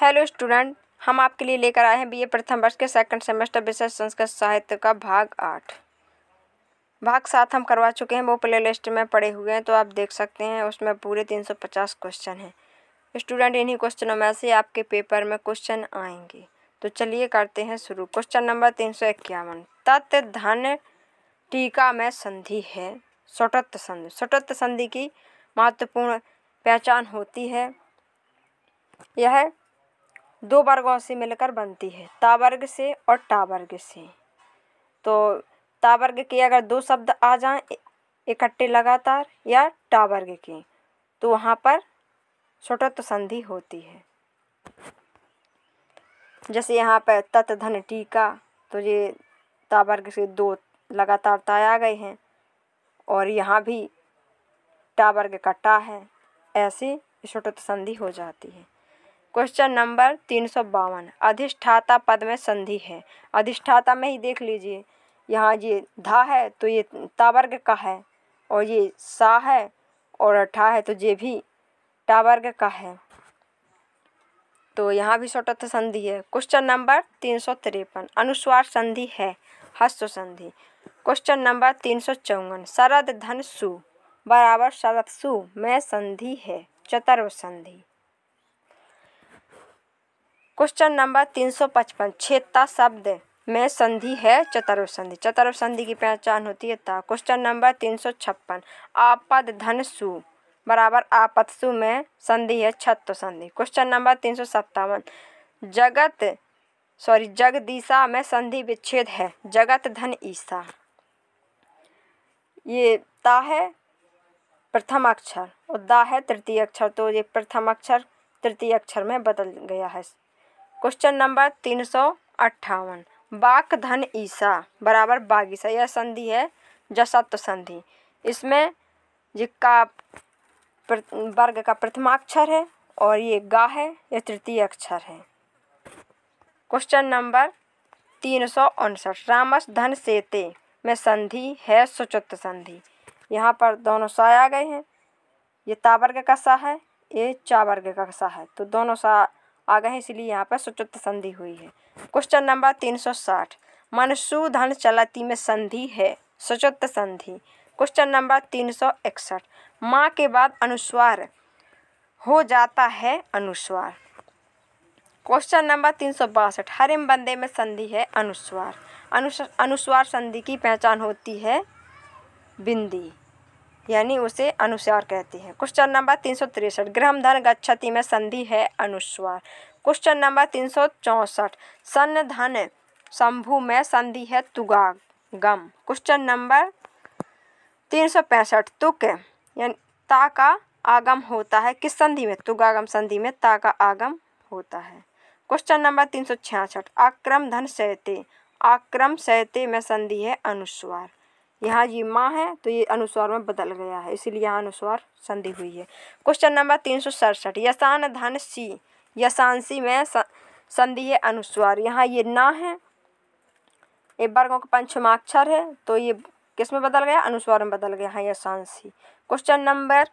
hello student हम आपके लिए लेकर आए हैं बीए प्रथम वर्ष के सेकंड सेमेस्टर विशेष संस्कृत साहित्य का भाग आठ भाग सात हम करवा चुके हैं वो प्ले लिस्ट में पड़े हुए हैं तो आप देख सकते हैं उसमें पूरे तीन सौ पचास क्वेश्चन हैं स्टूडेंट इन्हीं क्वेश्चनों में से आपके पेपर में क्वेश्चन आएंगे तो चलिए करते हैं शुरू क्वेश्चन नंबर तीन सौ इक्यावन तत् धन टीका में संधि है सटत्व संधि सटत्व संधि की महत्वपूर्ण पहचान होती है यह दो वर्गों से मिलकर बनती है तावर्ग से और टावर्ग से तो तावर्ग के अगर दो शब्द आ जाएं इकट्ठे लगातार या टावर्ग के तो वहाँ पर स्वतत्व संधि होती है जैसे यहाँ पर तत् धन टीका तो ये तावर्ग से दो लगातार ताय आ गए हैं और यहाँ भी टावर्ग कट्टा है ऐसे स्वतत्व संधि हो जाती है क्वेश्चन नंबर तीन सौ बावन अधिष्ठाता पद में संधि है अधिष्ठाता में ही देख लीजिए यहाँ ये धा है तो ये तावर्ग का है और ये सा है और अठा है तो ये भी टावर्ग का है तो यहाँ भी स्वतंत्र संधि है क्वेश्चन नंबर तीन सौ तिरपन अनुस्वार संधि है हस्त संधि क्वेश्चन नंबर तीन सौ चौवन शरद धन सु बराबर शरद सु में संधि है चतुर्व संधि क्वेश्चन नंबर तीन सौ पचपन छेता शब्द में संधि है चतुर्व संधि चतुर्व संधि की पहचान होती है ता क्वेश्चन नंबर तीन सौ छप्पन आपद धन सु बराबर आपद सु में संधि है छत्व संधि क्वेश्चन नंबर तीन सौ सत्तावन जगत सॉरी जगदीशा में संधि विच्छेद है जगत धन ईसा ये ता है प्रथम अक्षर और दा है तृतीय अक्षर तो ये प्रथम अक्षर तृतीय अक्षर में बदल गया है क्वेश्चन नंबर तीन सौ अट्ठावन बाक धन ईसा बराबर बागीसा यह संधि है जसत्व संधि इसमें जी का वर्ग का प्रथमाक्षर अक्षर है और ये गा है यह तृतीय अक्षर है क्वेश्चन नंबर तीन सौ उनसठ रामस धन सेते में संधि है सुचुत संधि यहाँ पर दोनों सा आ गए हैं ये तावर्ग का सा है ये चावर्ग का सा है तो दोनों सा आ गए इसलिए यहाँ पर सुचुत संधि हुई है क्वेश्चन नंबर तीन सौ साठ मनसूधन चलती में संधि है सुचुत संधि क्वेश्चन नंबर तीन सौ इकसठ माँ के बाद अनुस्वार हो जाता है अनुस्वार क्वेश्चन नंबर तीन सौ बासठ हरिम बंदे में संधि है अनुस्वार अनुस्वार संधि की पहचान होती है बिंदी यानी उसे अनुस्वार कहते हैं क्वेश्चन नंबर तीन सौ तिरसठ धन गच्छति में संधि है अनुस्वार क्वेश्चन नंबर तीन सौ चौंसठ सन धन शंभु में संधि है तुगा गम क्वेश्चन नंबर तीन सौ पैंसठ तुक यानी ता का आगम होता है किस संधि में तुगागम संधि में ता का आगम होता है क्वेश्चन नंबर तीन सौ छियासठ आक्रम धन सहते आक्रम सहते में संधि है अनुस्वार यहाँ ये माँ है तो ये अनुस्वार में बदल गया है इसीलिए यहाँ अनुस्वार संधि हुई है क्वेश्चन नंबर तीन सौ सड़सठ यशान धन सी सी में संधि है अनुस्वार यहाँ ये ना है ये वर्गों का पंचमाक्षर है तो ये किस में बदल गया अनुस्वार में बदल गया यशान सी क्वेश्चन नंबर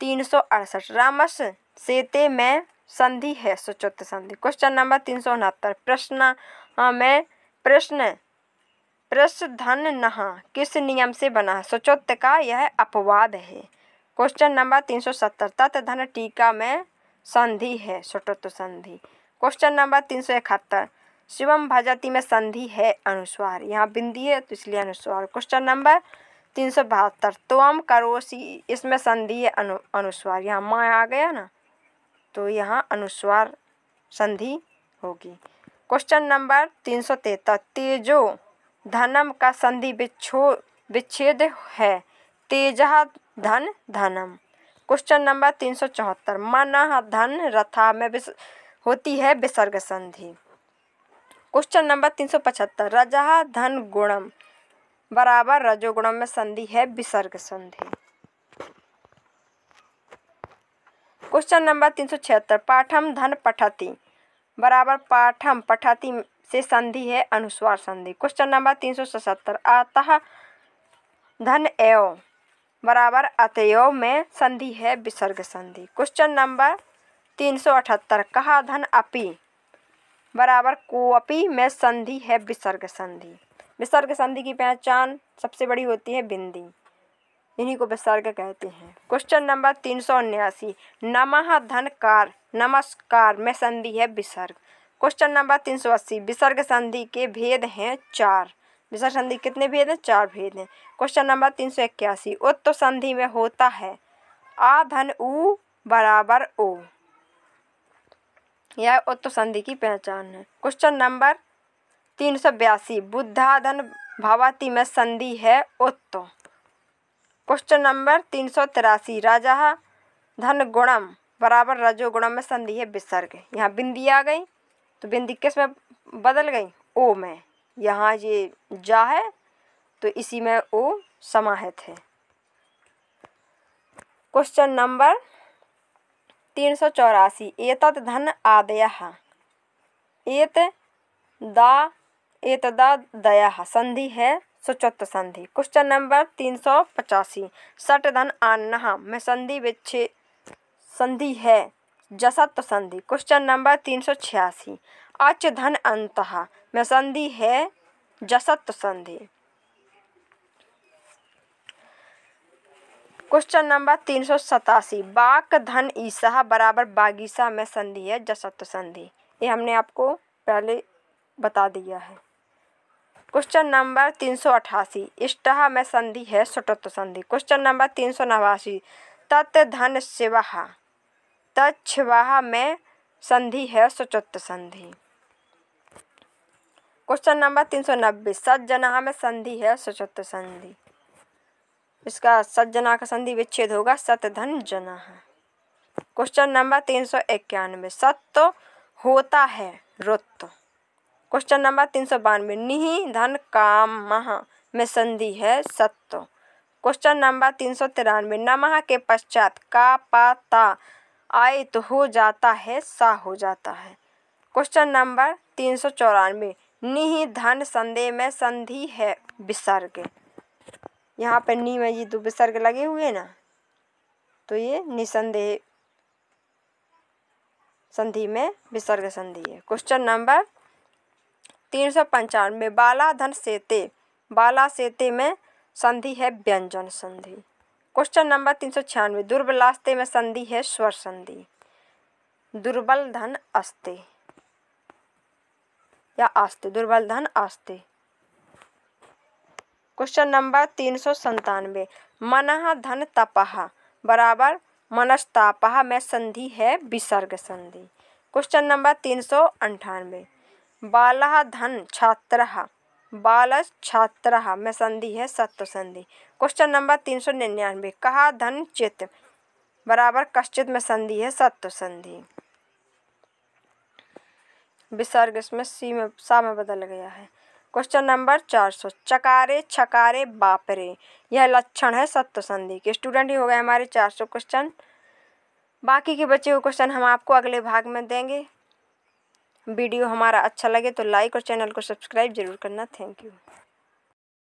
तीन सौ अड़सठ रामस सेते में संधि है सुचुत संधि क्वेश्चन नंबर तीन सौ उनहत्तर प्रश्न हाँ, में प्रश्न धन नहा किस नियम से बना सुचोत्त का यह अपवाद है क्वेश्चन नंबर तीन सौ सत्तर तत्धन टीका में संधि है सुटोत्त संधि क्वेश्चन नंबर तीन सौ इकहत्तर शिवम भजती में संधि है अनुस्वार यहाँ बिंदी है तो इसलिए अनुस्वार क्वेश्चन नंबर तीन सौ बहत्तर तोम करोसी इसमें संधि है अनु अनुस्वार यहाँ माँ आ गया ना तो यहाँ अनुस्वार संधि होगी क्वेश्चन नंबर तीन सौ तेहत्तर तेजो धनम का संधि विच्छेद है तेजः धन धनम क्वेश्चन नंबर तीन सौ चौहत्तर मन धन रथा में विस, होती है विसर्ग संधि क्वेश्चन नंबर तीन सौ पचहत्तर रजः धन गुणम बराबर रजोगुणम में संधि है विसर्ग संधि क्वेश्चन नंबर तीन सौ छिहत्तर पाठम धन पठती बराबर पाठम पठती से संधि है अनुस्वार संधि क्वेश्चन नंबर तीन सौ सतहत्तर अतः धन एव बराबर अतयो में संधि है विसर्ग संधि क्वेश्चन नंबर तीन सौ अठहत्तर कहा धन अपि बराबर अपि में संधि है विसर्ग संधि विसर्ग संधि की पहचान सबसे बड़ी होती है बिंदी इन्हीं को विसर्ग कहते हैं क्वेश्चन नंबर तीन सौ उन्यासी नमः धन कार नमस्कार में संधि है विसर्ग क्वेश्चन नंबर तीन सौ अस्सी विसर्ग संधि के भेद हैं चार विसर्ग संधि कितने भेद हैं चार भेद हैं क्वेश्चन नंबर तीन सौ इक्यासी उत्त संधि में होता है आ धन उ बराबर ओ यह उत्त संधि की पहचान है क्वेश्चन नंबर तीन सौ बयासी बुद्धाधन भावाती में संधि है उत्त क्वेश्चन नंबर तीन सौ तिरासी राजा धन गुणम बराबर रजोगुणम में संधि है विसर्ग यहाँ बिंदी आ गई तो बिंदी किस में बदल गई ओ में यहाँ ये जा है तो इसी में ओ समाहित है क्वेश्चन नंबर तीन सौ चौरासी एतत धन आदय एत दा दा दया संधि है सुचत संधि क्वेश्चन नंबर तीन सौ पचासी सट धन आन्ना में संधि विच्छे संधि है जसत्व संधि क्वेश्चन नंबर तीन सौ छियासी अच धन अंत में संधि है जसत्व संधि क्वेश्चन नंबर तीन सौ सतासी बाक धन ईसा बराबर बागीसा में संधि है जसत्व संधि ये हमने आपको पहले बता दिया है क्वेश्चन नंबर तीन सौ अठासी इष्ट में संधि है सुटत्व संधि क्वेश्चन नंबर तीन सौ नवासी तत् धन शिवहा तछवाह में संधि है सुचुत संधि क्वेश्चन नंबर तीन सौ नब्बे सज्जना में संधि है सुचुत संधि इसका सज्जना का संधि विच्छेद होगा सतधन जना है क्वेश्चन नंबर तीन सौ इक्यानवे सत्य होता है रुत्व क्वेश्चन नंबर तीन सौ बानवे निहि धन काम मह में संधि है सत्य क्वेश्चन नंबर तीन सौ तिरानवे नमः के पश्चात का पाता आय तो हो जाता है सा हो जाता है क्वेश्चन नंबर तीन सौ चौरानवे निहि धन संदेह में संधि है विसर्ग यहाँ पर नी में ये दो विसर्ग लगे हुए ना तो ये निसंदेह संधि में विसर्ग संधि है क्वेश्चन नंबर तीन सौ पंचानवे बाला धन सेते बाला सेते में संधि है व्यंजन संधि क्वेश्चन नंबर तीन सौ छियानवे दुर्बल आस्ते में संधि है स्वर संधि दुर्बल धन अस्ते या आस्ते दुर्बल धन आस्ते क्वेश्चन नंबर तीन सौ संतानवे मन धन तपह बराबर मनस्तापह में संधि है विसर्ग संधि क्वेश्चन नंबर तीन सौ अंठानवे बाल धन छात्र छात्र में संधि है सत्व संधि क्वेश्चन नंबर तीन सौ निन्यानवे कहा धन चित बराबर कश्चित में संधि है सत्व संधि विसर्ग इसमें सी में सा में बदल गया है क्वेश्चन नंबर चार सौ चकारे छकारे बापरे यह लक्षण है सत्व संधि के स्टूडेंट ही हो गए हमारे चार सौ क्वेश्चन बाकी के बचे हुए क्वेश्चन हम आपको अगले भाग में देंगे वीडियो हमारा अच्छा लगे तो लाइक और चैनल को सब्सक्राइब जरूर करना थैंक यू